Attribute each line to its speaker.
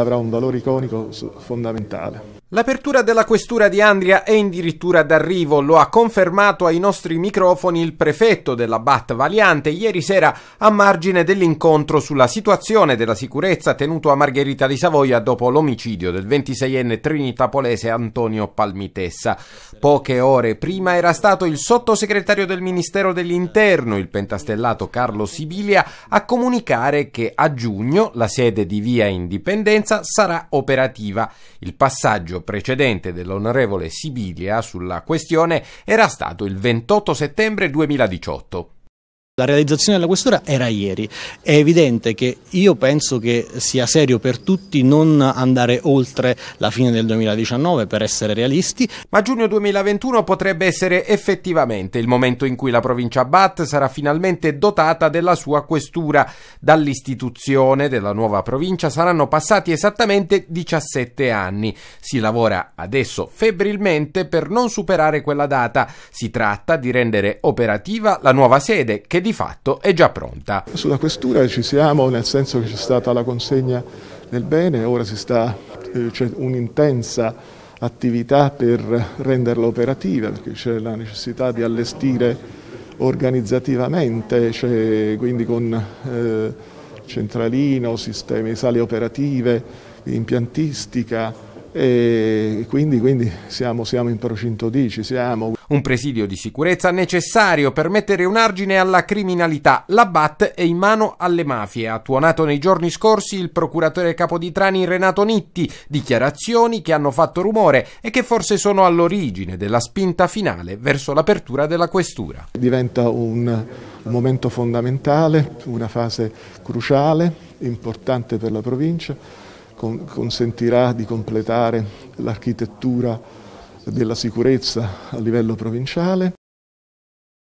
Speaker 1: avrà un valore iconico fondamentale.
Speaker 2: L'apertura della questura di Andria è addirittura d'arrivo, lo ha confermato ai nostri microfoni il prefetto della BAT Valiante ieri sera a margine dell'incontro sulla situazione della sicurezza tenuto a Margherita di Savoia dopo l'omicidio del 26enne trinitapolese Antonio Palmitessa. Poche ore prima era stato il sottosegretario del Ministero dell'Interno, il pentastellato Carlo Sibilia, a comunicare che a giugno la sede di Via Indipendenza sarà operativa. Il passaggio giudizio precedente dell'onorevole Sibilia sulla questione era stato il 28 settembre 2018. La realizzazione della questura era ieri. È evidente che io penso che sia serio per tutti non andare oltre la fine del 2019 per essere realisti. Ma giugno 2021 potrebbe essere effettivamente il momento in cui la provincia BAT sarà finalmente dotata della sua questura. Dall'istituzione della nuova provincia saranno passati esattamente 17 anni. Si lavora adesso febbrilmente per non superare quella data. Si tratta di rendere operativa la nuova sede che di di fatto è già pronta.
Speaker 1: Sulla questura ci siamo, nel senso che c'è stata la consegna del bene, ora sta, eh, c'è un'intensa attività per renderla operativa, perché c'è la necessità di allestire organizzativamente, cioè quindi con eh, centralino, sistemi, sale operative, impiantistica, e quindi, quindi siamo, siamo, in procinto di, siamo.
Speaker 2: Un presidio di sicurezza necessario per mettere un argine alla criminalità. La BAT è in mano alle mafie. Ha tuonato nei giorni scorsi il procuratore capo di Trani Renato Nitti, dichiarazioni che hanno fatto rumore e che forse sono all'origine della spinta finale verso l'apertura della questura.
Speaker 1: Diventa un, un momento fondamentale, una fase cruciale, importante per la provincia con, consentirà di completare l'architettura della sicurezza a livello provinciale.